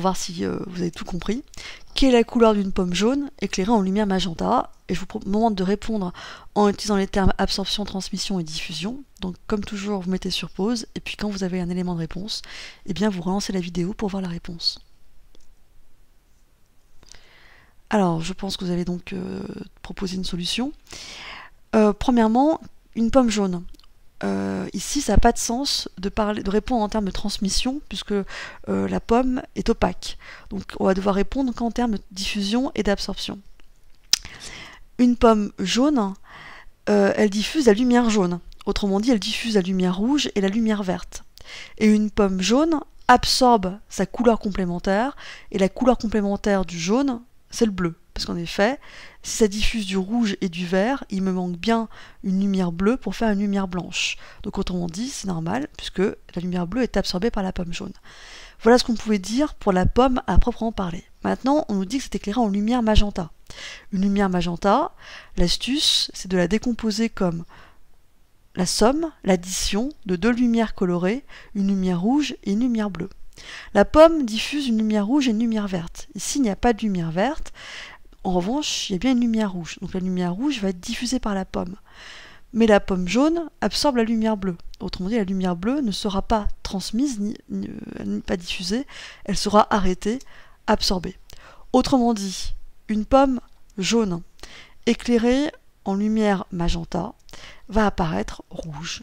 voir si euh, vous avez tout compris, quelle est la couleur d'une pomme jaune éclairée en lumière magenta. Et je vous demande de répondre en utilisant les termes absorption, transmission et diffusion. Donc comme toujours, vous mettez sur pause, et puis quand vous avez un élément de réponse, eh bien vous relancez la vidéo pour voir la réponse. Alors, je pense que vous allez donc euh, proposer une solution. Euh, premièrement, une pomme jaune ici, ça n'a pas de sens de, parler, de répondre en termes de transmission, puisque euh, la pomme est opaque. Donc on va devoir répondre qu'en termes de diffusion et d'absorption. Une pomme jaune, euh, elle diffuse la lumière jaune. Autrement dit, elle diffuse la lumière rouge et la lumière verte. Et une pomme jaune absorbe sa couleur complémentaire, et la couleur complémentaire du jaune, c'est le bleu parce qu'en effet, si ça diffuse du rouge et du vert, il me manque bien une lumière bleue pour faire une lumière blanche. Donc autrement dit, c'est normal, puisque la lumière bleue est absorbée par la pomme jaune. Voilà ce qu'on pouvait dire pour la pomme à proprement parler. Maintenant, on nous dit que c'est éclairé en lumière magenta. Une lumière magenta, l'astuce, c'est de la décomposer comme la somme, l'addition de deux lumières colorées, une lumière rouge et une lumière bleue. La pomme diffuse une lumière rouge et une lumière verte. Ici, il n'y a pas de lumière verte. En revanche, il y a bien une lumière rouge. Donc la lumière rouge va être diffusée par la pomme. Mais la pomme jaune absorbe la lumière bleue. Autrement dit, la lumière bleue ne sera pas transmise, ni, euh, pas diffusée, elle sera arrêtée, absorbée. Autrement dit, une pomme jaune éclairée en lumière magenta va apparaître rouge.